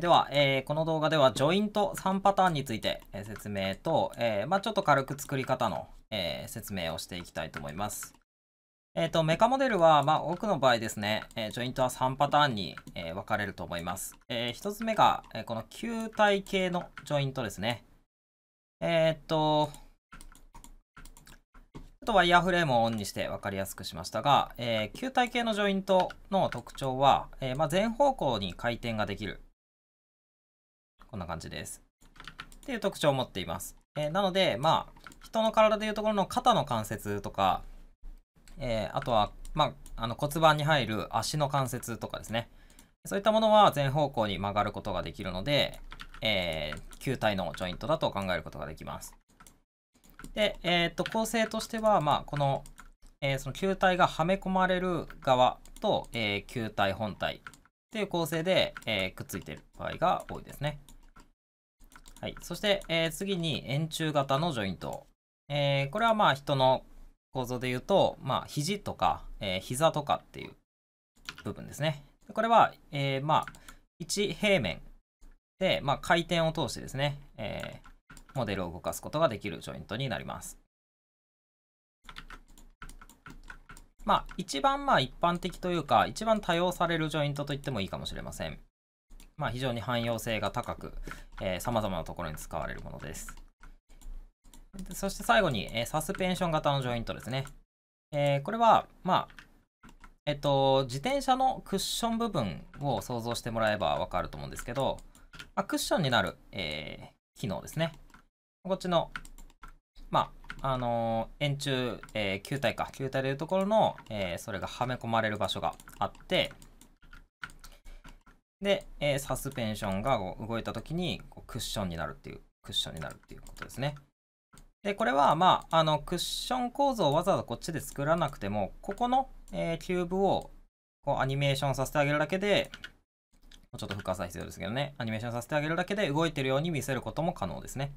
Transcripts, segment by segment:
では、えー、この動画ではジョイント3パターンについて、えー、説明と、えー、まあ、ちょっと軽く作り方の、え説明をしていきたいと思います。えっ、と、メカモデルは、まあ、多くの場合ですね、えジョイントは3パターンに、え分かれると思います。え1つ目が、えこの球体系のジョイントですね。えっと、ちょっとワイヤーフレームをオンにして分かりやすくしましたが、えー、球体系のジョイントの特徴は、えー、まあ、全方向に回転ができるこんな感じです。っていう特徴を持っています。えー、なので、まあ、人の体でいうところの肩の関節とか、えー、あとは、まあ、あの骨盤に入る足の関節とかですね。そういったものは全方向に曲がることができるので、えー、球体のジョイントだと考えることができます。で、えー、っと、構成としては、まあ、この、えー、その球体がはめ込まれる側と、え球体本体っていう構成で、えくっついてる場合が多いですね。はい。そして、えー、次に円柱型のジョイント。えー、これはまあ人の構造で言うと、まあ肘とか、えー、膝とかっていう部分ですね。これは、えー、まあ一平面で、まあ、回転を通してですね、えー、モデルを動かすことができるジョイントになります。まあ、一番まあ一般的というか、一番多用されるジョイントと言ってもいいかもしれません。まあ、非常に汎用性が高く、えま様々なところに使われるものです。そして最後に、えー、サスペンション型のジョイントですね。えー、これは、まあ、えっと、自転車のクッション部分を想像してもらえばわかると思うんですけど、まあ、クッションになる、え機能ですね。こっちの、まあ、あの円柱、え球体か、球体でいうところの、えそれがはめ込まれる場所があって、で、えー、サスペンションが動いた時にこうクッションになるっていう、クッションになるっていうことですね。で、これは、まあ、あの、クッション構造をわざわざこっちで作らなくても、ここの、えー、キューブをこうアニメーションさせてあげるだけで、もうちょっと深さ必要ですけどね、アニメーションさせてあげるだけで動いてるように見せることも可能ですね。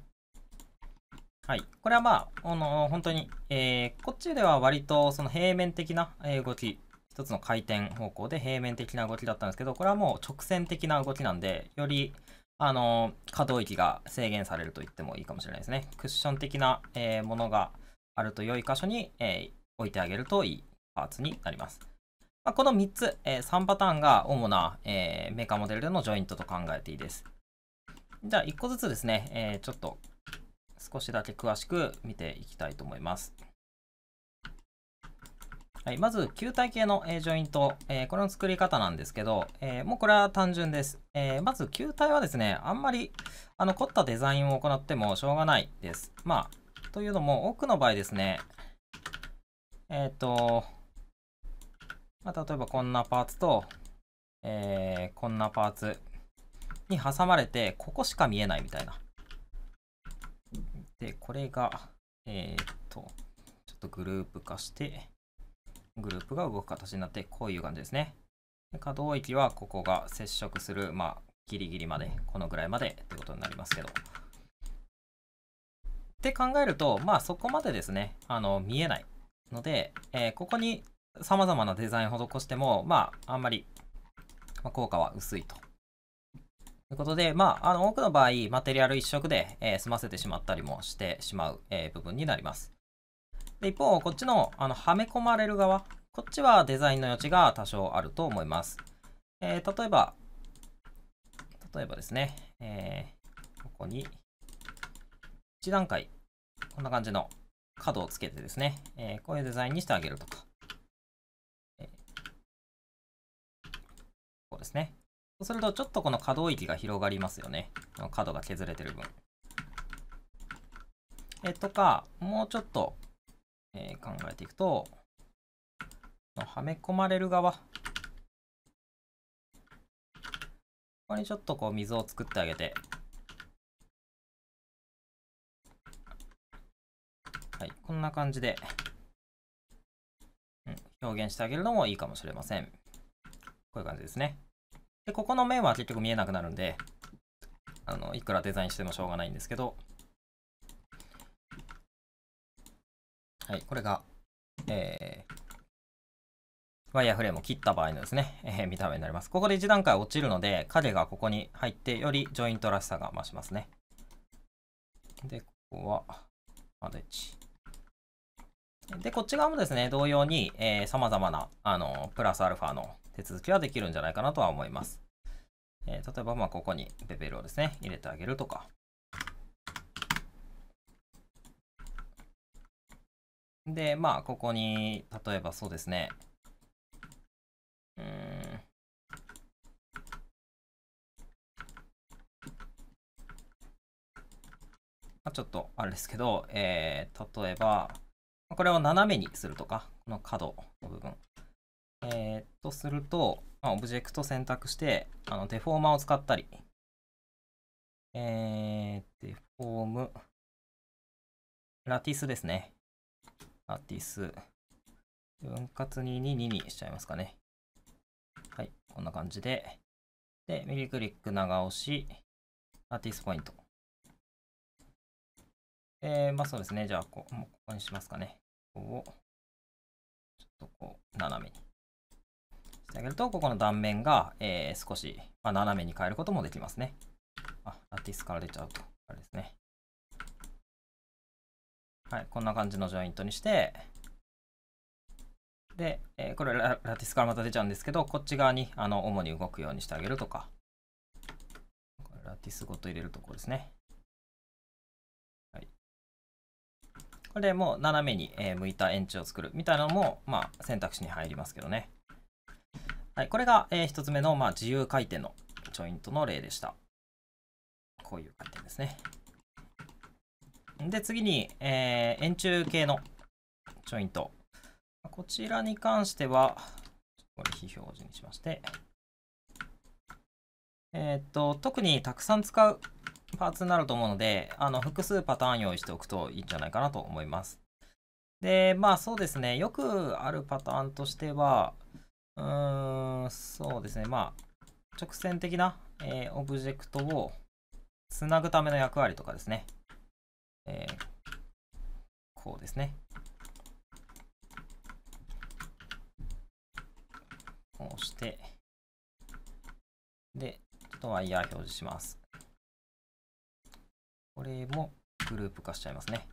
はい。これはまあ、あの、本当に、えー、こっちでは割とその平面的な動き一つの回転方向で平面的な動きだったんですけど、これはもう直線的な動きなんで、よりあの可動域が制限されると言ってもいいかもしれないですね。クッション的な、えー、ものがあると良い箇所に、えー、置いてあげるといいパーツになります。まあ、この3つ、えー、3パターンが主な、えメーカーモデルでのジョイントと考えていいです。じゃあ1個ずつですね、えちょっと少しだけ詳しく見ていきたいと思います。はい、まず球体系の、えー、ジョイント、えー、これの作り方なんですけど、えー、もうこれは単純です。えまず球体はですね、あんまりあの凝ったデザインを行ってもしょうがないです。まあ、というのも多くの場合ですね、えっ、と、まあ、例えばこんなパーツと、えこんなパーツに挟まれて、ここしか見えないみたいな。で、これが、えっと、ちょっとグループ化して、グループが動く形になって、こういう感じですね。で可動域はここが接触する、まあ、ギリギリまで、このぐらいまでってことになりますけど。って考えると、まあそこまでですね、あの、見えないので、えー、ここに様々なデザインを施しても、まあ、あんまり、ま効果は薄いと。ということで、まあ、あの、多くの場合、マテリアル一色で、えー、済ませてしまったりもしてしまう、えー、部分になります。で、一方、こっちの、あの、はめ込まれる側、こっちはデザインの余地が多少あると思います。えー、例えば、例えばですね、えー、ここに、1段階、こんな感じの角をつけてですね、えー、こういうデザインにしてあげるとか。えー、こうですね。そうすると、ちょっとこの可動域が広がりますよね。角が削れてる分。えー、とか、もうちょっとえー、考えていくと、はめ込まれる側。ここにちょっとこう水を作ってあげて。はい、こんな感じで、うん、表現してあげるのもいいかもしれません。こういう感じですね。で、ここの面は結局見えなくなるんで、あの、いくらデザインしてもしょうがないんですけど、はい、これが、えー、ワイヤーフレームを切った場合のですね、えー、見た目になります。ここで1段階落ちるので、影がここに入って、よりジョイントらしさが増しますね。で、ここは、窓1。で、こっち側もですね、同様に、えー、様々な、あの、プラスアルファの手続きはできるんじゃないかなとは思います。えー、例えば、まあ、ここにベベルをですね、入れてあげるとか。で、まあ、ここに、例えばそうですね。うん。まあ、ちょっと、あれですけど、えー、例えば、これを斜めにするとか、この角の部分。えー、っと、すると、まあ、オブジェクト選択して、あのデフォーマーを使ったり、えー、デフォーム、ラティスですね。アーティス、分割2 2 2にしちゃいますかね。はい、こんな感じで。で、右クリック長押し、アーティスポイント。えー、まあそうですね。じゃあこう、もうここにしますかね。ここを、ちょっとこう、斜めにしてあげると、ここの断面が、えー、少し、まあ、斜めに変えることもできますね。あ、アーティスから出ちゃうと。あれですね。はい、こんな感じのジョイントにして、で、えー、これララティスからまた出ちゃうんですけど、こっち側にあの主に動くようにしてあげるとか、ラティスごと入れるとこですね。はい、これでもう斜めに、えー、向いた円柱を作るみたいなのも、まあ、選択肢に入りますけどね。はい、これが、えー、1つ目の、まあ、自由回転のジョイントの例でした。こういう回転ですね。で、次に、えー、円柱系のジョイント。こちらに関しては、これ非表示にしまして、えっ、と、特にたくさん使うパーツになると思うので、あの、複数パターン用意しておくといいんじゃないかなと思います。で、まあそうですね、よくあるパターンとしては、うーん、そうですね、まあ、直線的な、えー、オブジェクトをつなぐための役割とかですね。えー、こうですね。こうして、で、ちょっとワイヤー表示します。これもグループ化しちゃいますね。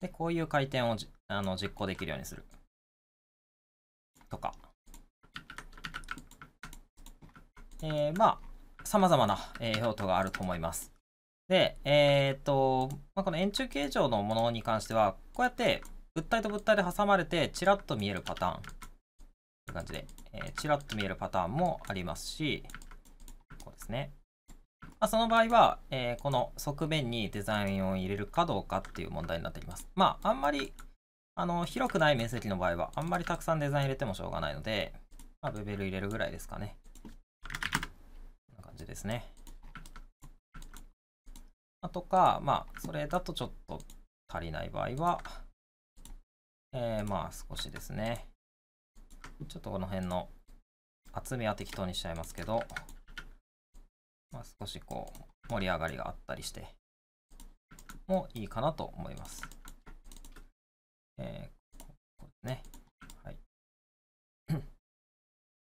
で、こういう回転をあの実行できるようにする。とか。えー、まあ、さまざまな、え用途があると思います。で、えっ、ー、と、まあ、この円柱形状のものに関しては、こうやって物体と物体で挟まれて、ちらっと見えるパターン。という感じで、えちらっと見えるパターンもありますし、こうですね。まあ、その場合は、えー、この側面にデザインを入れるかどうかっていう問題になってきます。まあ、あんまり、あの、広くない面積の場合は、あんまりたくさんデザイン入れてもしょうがないので、まあ、ベベル入れるぐらいですかね。こんな感じですね。とか、まあ、それだとちょっと足りない場合は、えー、まあ、少しですね。ちょっとこの辺の厚みは適当にしちゃいますけど、まあ、少しこう、盛り上がりがあったりして、もいいかなと思います。えー、ここですね。はい。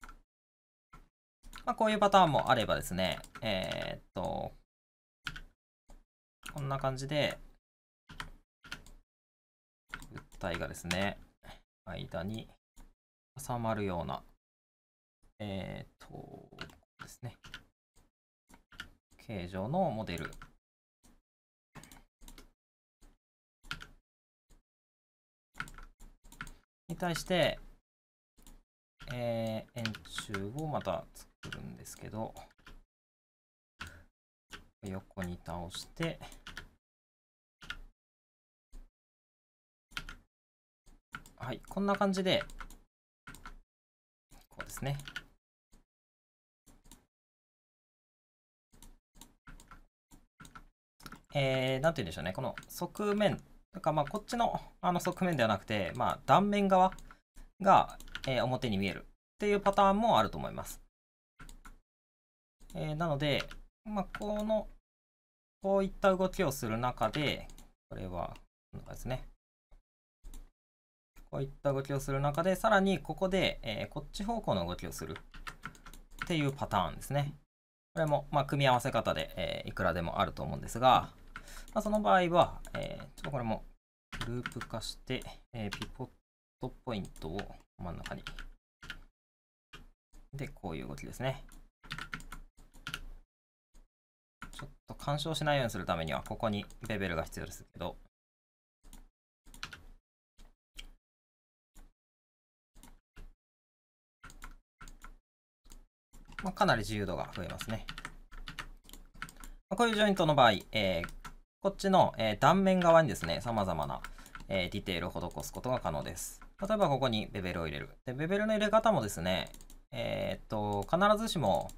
まあ、こういうパターンもあればですね、えー、っと、こんな感じで、物体がですね、間に挟まるような、えっ、ー、と、ですね、形状のモデル。に対して、えー、円柱をまた作るんですけど、横に倒して、はい、こんな感じで、こうですね。えー、なんて言うんでしょうね、この側面、なんかまあこっちのあの側面ではなくて、まあ断面側が、えー、表に見えるっていうパターンもあると思います。えー、なので、まあ、この、こういった動きをする中で、これは、こんな感じですね。こういった動きをする中で、さらにここで、えー、こっち方向の動きをするっていうパターンですね。これも、まあ、組み合わせ方で、えー、いくらでもあると思うんですが、まあ、その場合は、えー、ちょっとこれもループ化して、えピポットポイントを真ん中に。で、こういう動きですね。ちょっと干渉しないようにするためには、ここにベベルが必要ですけど、まあ、かなり自由度が増えますね。まあ、こういうジョイントの場合、えー、こっちの、えー、断面側にですね、様々な、えー、ディテールを施すことが可能です。例えばここにベベルを入れる。でベベルの入れ方もですね、えー、っと、必ずしも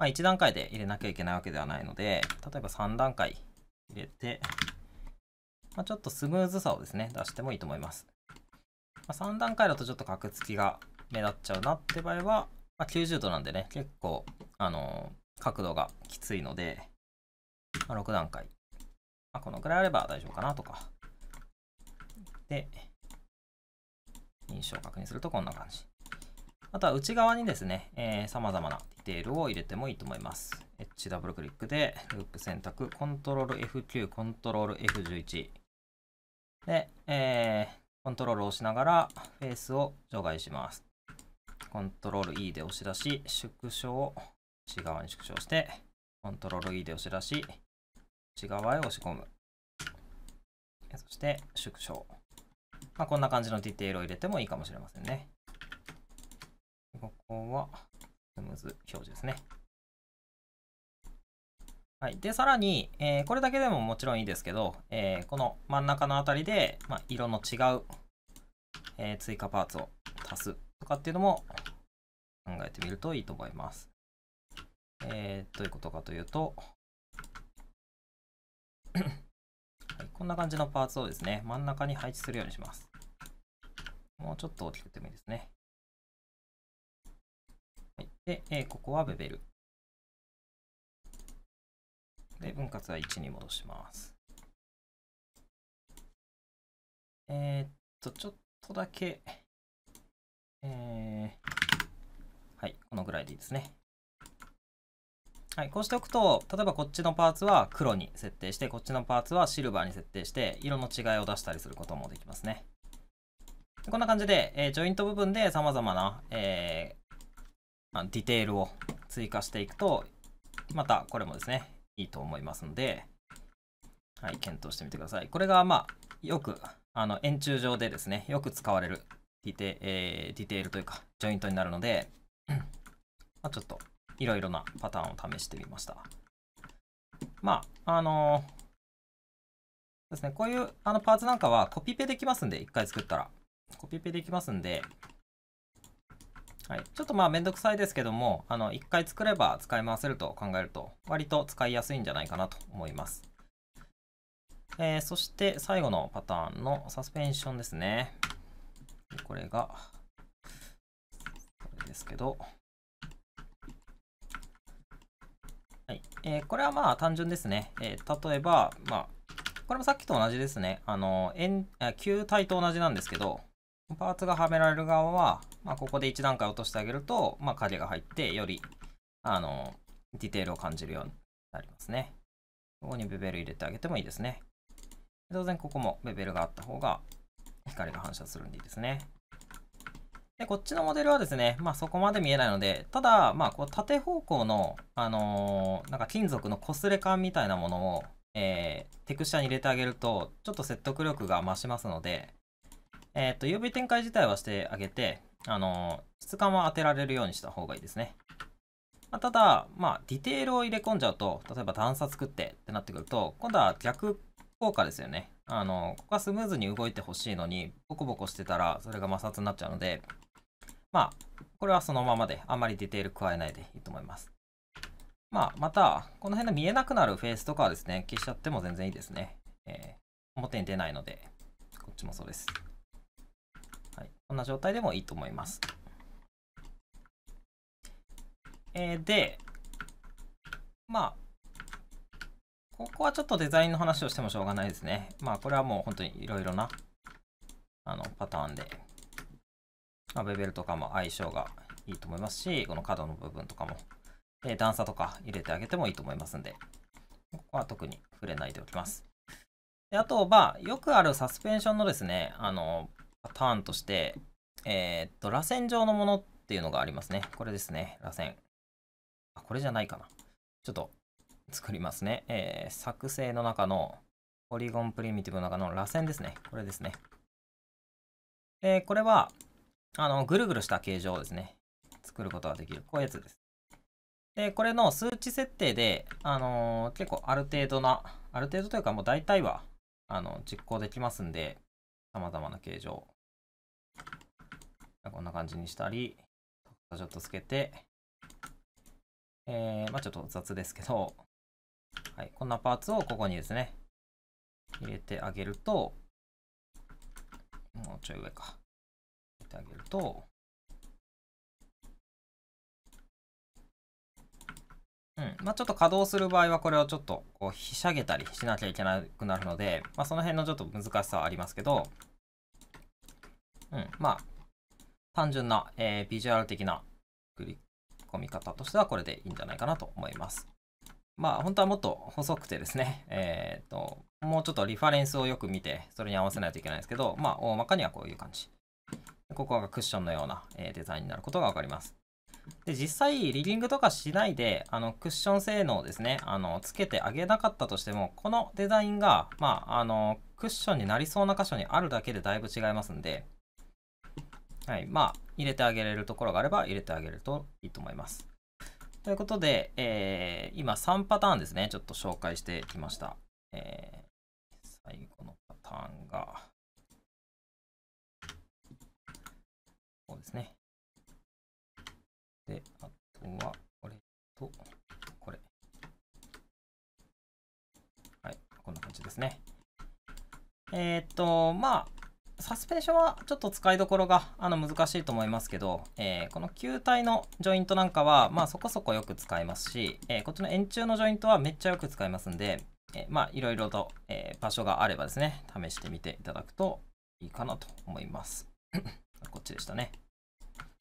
まあ、1段階で入れなきゃいけないわけではないので、例えば3段階入れて、まあ、ちょっとスムーズさをですね、出してもいいと思います。まあ、3段階だとちょっとカクつきが目立っちゃうなって場合は、まあ、90度なんでね、結構、あのー、角度がきついので、まあ、6段階。まあ、このくらいあれば大丈夫かなとか。で、印象を確認するとこんな感じ。あとは内側にですね、えー、様々なディテールを入れてもいいと思います。H ダブルクリックで、ループ選択、コントロール F9、コントロール F11。で、えー、コントロールを押しながら、フェースを除外します。コントロール E で押し出し、縮小を内側に縮小して、コントロール E で押し出し、内側へ押し込む。そして、縮小。まあ、こんな感じのディテールを入れてもいいかもしれませんね。ここは、スムーズ表示ですね。はい、で、さらに、えー、これだけでももちろんいいですけど、えー、この真ん中のあたりで、まあ、色の違う、えー、追加パーツを足すとかっていうのも考えてみるといいと思います。えどういうことかというとはい、こんな感じのパーツをですね、真ん中に配置するようにします。もうちょっと大きくてもいいですね。で、えー、ここはベベル。で、分割は1に戻します。えー、っと、ちょっとだけ、えー、はい、このぐらいでいいですね。はい、こうしておくと、例えばこっちのパーツは黒に設定して、こっちのパーツはシルバーに設定して、色の違いを出したりすることもできますね。こんな感じで、えー、ジョイント部分で様々な、えあのディテールを追加していくと、またこれもですね、いいと思いますので、はい、検討してみてください。これが、まあ、よく、あの、円柱上でですね、よく使われるディテ,、えー、ディテールというか、ジョイントになるので、まあ、ちょっと、いろいろなパターンを試してみました。まあ、あのー、ですね、こういうあのパーツなんかはコピペできますんで、一回作ったら。コピペできますんで、はい、ちょっとまあめんどくさいですけども、あの、一回作れば使い回せると考えると、割と使いやすいんじゃないかなと思います。えー、そして最後のパターンのサスペンションですね。これが、これですけど、はいえー、これはまあ単純ですね。えー、例えば、まあ、これもさっきと同じですね。あの、球体と同じなんですけど、パーツがはめられる側は、まあ、ここで1段階落としてあげると、まあ、影が入って、より、あの、ディテールを感じるようになりますね。ここにベベル入れてあげてもいいですね。当然、ここもベベルがあった方が、光が反射するんでいいですね。で、こっちのモデルはですね、まあそこまで見えないので、ただ、まあこう縦方向の、あのー、なんか金属の擦れ感みたいなものを、えー、テクスチャに入れてあげると、ちょっと説得力が増しますので、えっ、ー、と、UV 展開自体はしてあげて、あのー、質感は当てられるようにした方がいいですね。まあ、ただ、まあ、ディテールを入れ込んじゃうと、例えば段差作ってってなってくると、今度は逆効果ですよね。あの、ここはスムーズに動いてほしいのに、ボコボコしてたら、それが摩擦になっちゃうので、まあ、これはそのままで、あんまりディテール加えないでいいと思います。まあ、また、この辺の見えなくなるフェースとかはですね、消しちゃっても全然いいですね。えー、表に出ないので、こっちもそうです。こんな状態でもいいと思います。えー、で、まあ、ここはちょっとデザインの話をしてもしょうがないですね。まあ、これはもう本当にいろいろなあのパターンで、まあ、ベベルとかも相性がいいと思いますし、この角の部分とかも、えー、段差とか入れてあげてもいいと思いますんで、ここは特に触れないでおきます。であと、まあ、よくあるサスペンションのですね、あの、ターンとして、えー、っと、螺旋状のものっていうのがありますね。これですね、螺旋。あ、これじゃないかな。ちょっと作りますね。えー、作成の中の、ポリゴンプリミティブの中の螺旋ですね。これですね。えー、これは、あの、ぐるぐるした形状をですね、作ることができる。こういうやつです。で、これの数値設定で、あのー、結構ある程度な、ある程度というかもう大体は、あの、実行できますんで、様々な形状。こんな感じにしたり、ちょっとつけて、えー、まあちょっと雑ですけど、はい、こんなパーツをここにですね、入れてあげると、もうちょい上か。入れてあげると、うん。まあ、ちょっと稼働する場合はこれをちょっとこう、ひしゃげたりしなきゃいけなくなるので、まあ、その辺のちょっと難しさはありますけど、うん。まあ、単純な、えー、ビジュアル的な繰り込み方としてはこれでいいんじゃないかなと思います。まあ、本当はもっと細くてですね、えっ、ー、と、もうちょっとリファレンスをよく見て、それに合わせないといけないんですけど、まあ、大まかにはこういう感じ。ここがクッションのような、えー、デザインになることがわかります。で実際リギングとかしないであのクッション性能ですねあのつけてあげなかったとしてもこのデザインが、まあ、あのクッションになりそうな箇所にあるだけでだいぶ違いますんで、はいまあ、入れてあげれるところがあれば入れてあげるといいと思います。ということで、えー、今3パターンですねちょっと紹介してきました。えー、最後のパターンが。で、あとは、これと、これ。はい、こんな感じですね。えー、っと、まあ、サスペンションはちょっと使いどころがあの難しいと思いますけど、えー、この球体のジョイントなんかは、まあ、そこそこよく使えますし、えー、こっちの円柱のジョイントはめっちゃよく使えますんで、えまあ、いろいろと、え場所があればですね、試してみていただくといいかなと思います。こっちでしたね。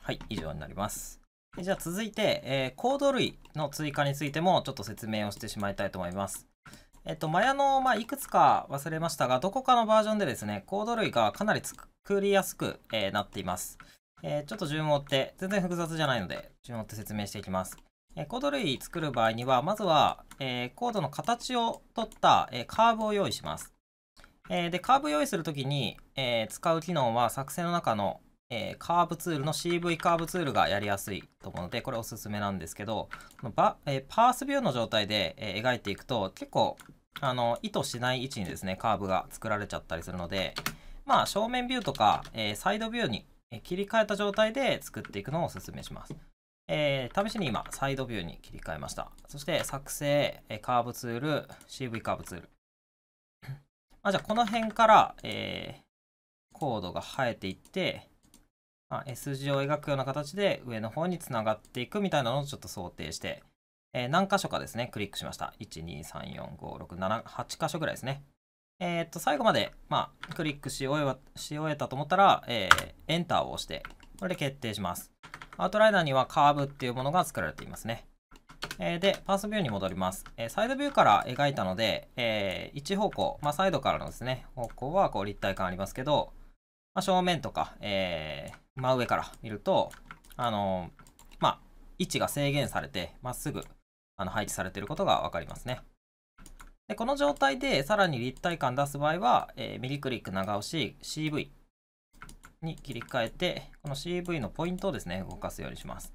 はい、以上になります。じゃあ続いて、えー、コード類の追加についてもちょっと説明をしてしまいたいと思います。えっと、マヤの、まあ、いくつか忘れましたが、どこかのバージョンでですね、コード類がかなり作りやすく、えー、なっています。えー、ちょっと順を追って、全然複雑じゃないので、順を追って説明していきます。えコード類作る場合には、まずは、えコードの形を取った、えカーブを用意します。えで、カーブ用意するときに、え使う機能は作成の中のえー、カーブツールの CV カーブツールがやりやすいと思うのでこれおすすめなんですけどバ、えー、パースビューの状態で、えー、描いていくと結構あの意図しない位置にですねカーブが作られちゃったりするのでまあ正面ビューとか、えサイドビューに切り替えた状態で作っていくのをおすすめします。え試しに今、サイドビューに切り替えました。そして、作成、えカーブツール、CV カーブツール。まあ、じゃあ、この辺から、えコードが生えていって、まあ、S 字を描くような形で上の方につながっていくみたいなのをちょっと想定して、えー、何箇所かですね、クリックしました。1、2、3、4、5、6、7、8箇所ぐらいですね。えー、っと、最後まで、まあ、クリックし終えし終えたと思ったら、えー、エンターを押して、これで決定します。アウトライナーにはカーブっていうものが作られていますね。えー、で、パースビューに戻ります。えー、サイドビューから描いたので、えー、一方向、まあ、サイドからのですね、方向はこう立体感ありますけど、まあ、正面とか、えー、真上から見ると、あのー、まあ、位置が制限されて、まっすぐ、あの、配置されていることがわかりますね。で、この状態でさらに立体感出す場合は、えー、右クリック長押し CV に切り替えて、この CV のポイントをですね、動かすようにします。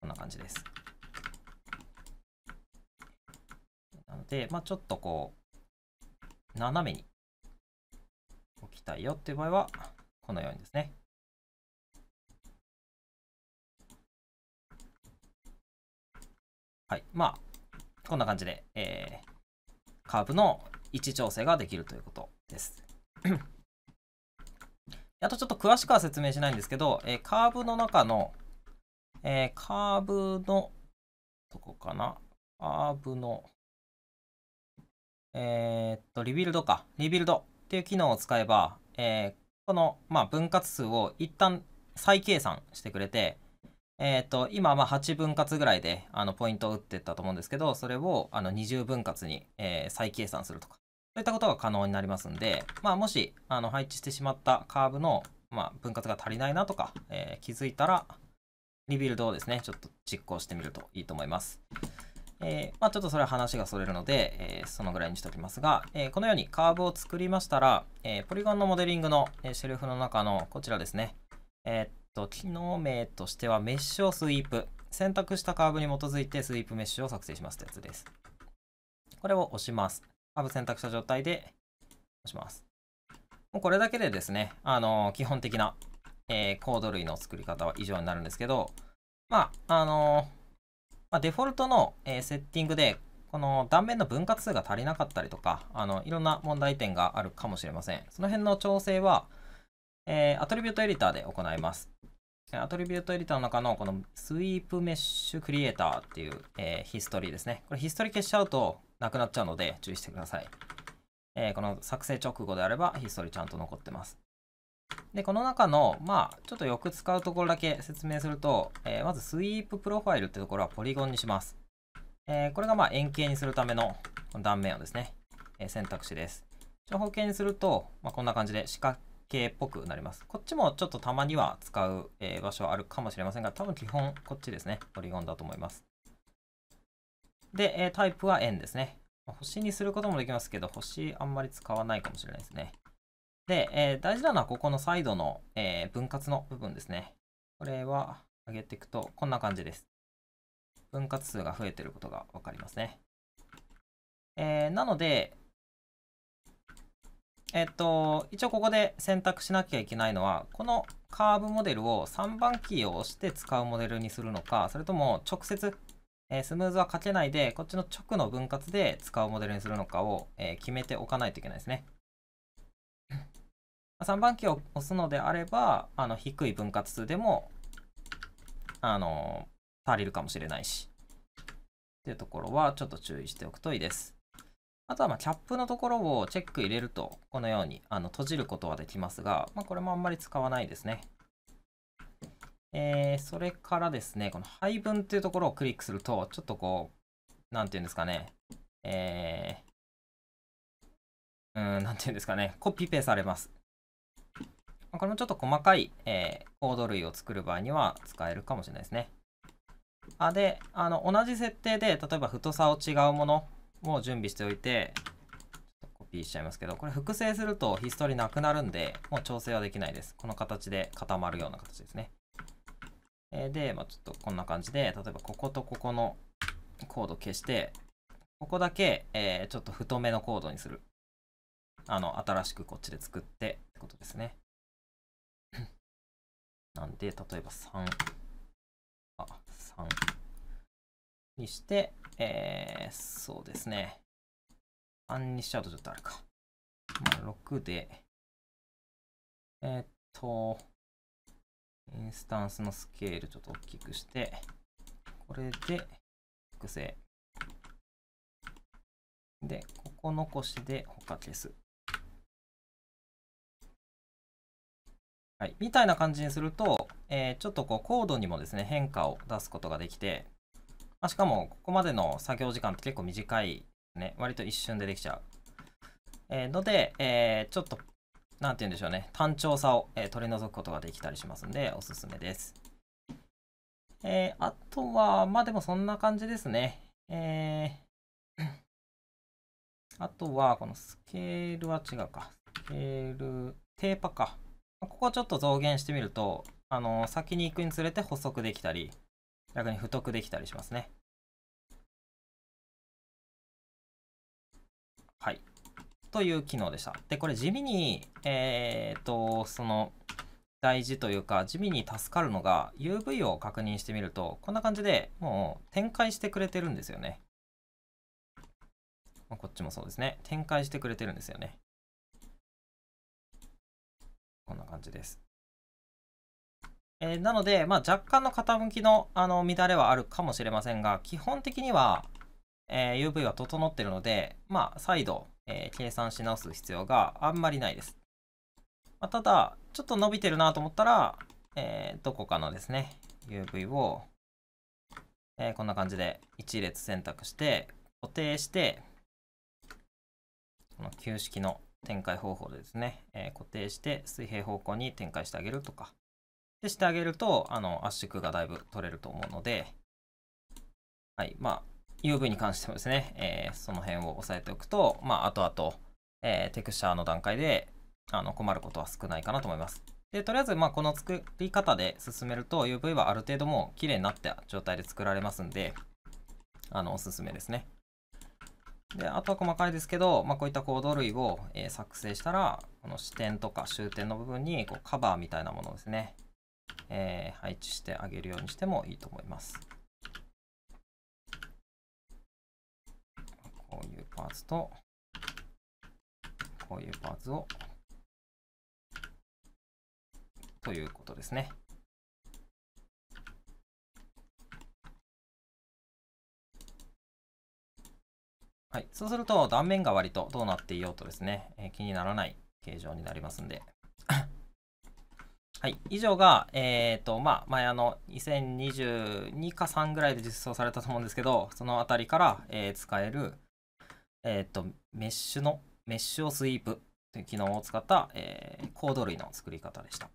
こんな感じです。なので、まあ、ちょっとこう、斜めに置きたいよっていう場合は、このようにですね、はい。まあ、こんな感じで、えー、カーブの位置調整ができるということです。あとちょっと詳しくは説明しないんですけど、えー、カーブの中の、えー、カーブの、どこかなカーブの、えー、っと、リビルドか。リビルドっていう機能を使えば、えこの、まあ、分割数を一旦再計算してくれて、えっ、ー、と、今、まあ、8分割ぐらいで、あの、ポイントを打ってったと思うんですけど、それを、あの、20分割に、えー、再計算するとか、そういったことが可能になりますんで、まあ、もし、あの、配置してしまったカーブの、まあ、分割が足りないなとか、えー、気づいたら、リビルドをですね、ちょっと実行してみるといいと思います。えー、まあ、ちょっとそれは話がそれるので、えー、そのぐらいにしておきますが、えー、このようにカーブを作りましたら、えポリゴンのモデリングの、えシェルフの中のこちらですね、えっと、機能名としてはメッシュをスイープ。選択したカーブに基づいてスイープメッシュを作成しますってやつです。これを押します。カーブ選択した状態で押します。もうこれだけでですね、あのー、基本的な、えー、コード類の作り方は以上になるんですけど、まあ、あのー、まあ、デフォルトの、えー、セッティングで、この断面の分割数が足りなかったりとか、あの、いろんな問題点があるかもしれません。その辺の調整は、えー、アトリビュートエディターで行います。アトリビュートエディターの中のこのスイープメッシュクリエイターっていう、えー、ヒストリーですね。これヒストリー消しちゃうとなくなっちゃうので注意してください。えー、この作成直後であればヒストリーちゃんと残ってます。で、この中の、まあ、ちょっとよく使うところだけ説明すると、えー、まずスイーププロファイルってところはポリゴンにします。えこれがまあ円形にするためのこの断面をですね、え選択肢です。長方形にすると、まあ、こんな感じで四角系っぽくなります。こっちもちょっとたまには使う、えー、場所はあるかもしれませんが、多分基本こっちですね。ポリゴンだと思います。で、えー、タイプは円ですね。星にすることもできますけど、星あんまり使わないかもしれないですね。で、えー、大事なのはここのサイドの、えー、分割の部分ですね。これは上げていくとこんな感じです。分割数が増えてることがわかりますね。えー、なので、えっと、一応ここで選択しなきゃいけないのは、このカーブモデルを3番キーを押して使うモデルにするのか、それとも直接、えー、スムーズはかけないで、こっちの直の分割で使うモデルにするのかを、えー、決めておかないといけないですね。3番キーを押すのであれば、あの低い分割数でも、あのー、足りるかもしれないし、っていうところはちょっと注意しておくといいです。あとはまキャップのところをチェック入れると、このようにあの閉じることはできますが、まあ、これもあんまり使わないですね。えー、それからですね、この配分っていうところをクリックすると、ちょっとこう、何て言うんですかね、えー、うん、なて言うんですかね、コピペされます。これもちょっと細かい、えー、コード類を作る場合には使えるかもしれないですね。あで、あの同じ設定で、例えば太さを違うものも準備しておいて、コピーしちゃいますけど、これ複製するとヒストリーなくなるんで、もう調整はできないです。この形で固まるような形ですね。えー、で、まあ、ちょっとこんな感じで、例えばこことここのコード消して、ここだけ、えー、ちょっと太めのコードにする。あの、新しくこっちで作ってってことですね。なんで、例えば3、あ、3にして、えー、そうですね。3にしちゃうとちょっとあるか。まあ、6で、えー、っと、インスタンスのスケールちょっと大きくして、これで複製。で、ここ残しで他消す。はい、みたいな感じにすると、えー、ちょっとこうコードにもですね、変化を出すことができて、まあ、しかも、ここまでの作業時間って結構短いね。割と一瞬でできちゃう。えー、ので、えー、ちょっと、なんて言うんでしょうね。単調さを、えー、取り除くことができたりしますんで、おすすめです。えあとは、まあでもそんな感じですね。え あとは、このスケールは違うか。スケール、テーパか。ここはちょっと増減してみると、あの、先に行くにつれて補足できたり、逆に太くできたりしますね。はい。という機能でした。で、これ地味に、えー、っと、その、大事というか、地味に助かるのが、UV を確認してみると、こんな感じでもう展開してくれてるんですよね。まあ、こっちもそうですね。展開してくれてるんですよね。こんな感じです。えー、なので、まあ、若干の傾きのあの乱れはあるかもしれませんが、基本的には、えー、UV は整ってるので、まあ、再度、えー、計算し直す必要があんまりないです。まあ、ただ、ちょっと伸びてるなと思ったら、えどこかのですね、UV を、えこんな感じで1列選択して、固定して、この旧式の展開方法でですね、え固定して水平方向に展開してあげるとか、でしてあげると、あの、圧縮がだいぶ取れると思うので、はい、まあ、UV に関してもですね、えー、その辺を押さえておくと、まあ、後々、えー、テクスチャーの段階で、あの、困ることは少ないかなと思います。で、とりあえず、まあ、この作り方で進めると、UV はある程度もう綺麗になった状態で作られますんで、あの、おすすめですね。で、あとは細かいですけど、まあ、こういったコード類を、えー、作成したら、この視点とか終点の部分に、こう、カバーみたいなものですね、えー、配置してあげるようにしてもいいと思います。こういうパーツと、こういうパーツを、ということですね。はい、そうすると断面が割とどうなっていようとですね、えー、気にならない形状になりますんではい、以上が、えーとまあ、前あの2022か3ぐらいで実装されたと思うんですけどそのあたりから、えー、使える、えーと、メッシュのメッシュをスイープという機能を使った、えー、コード類の作り方でした。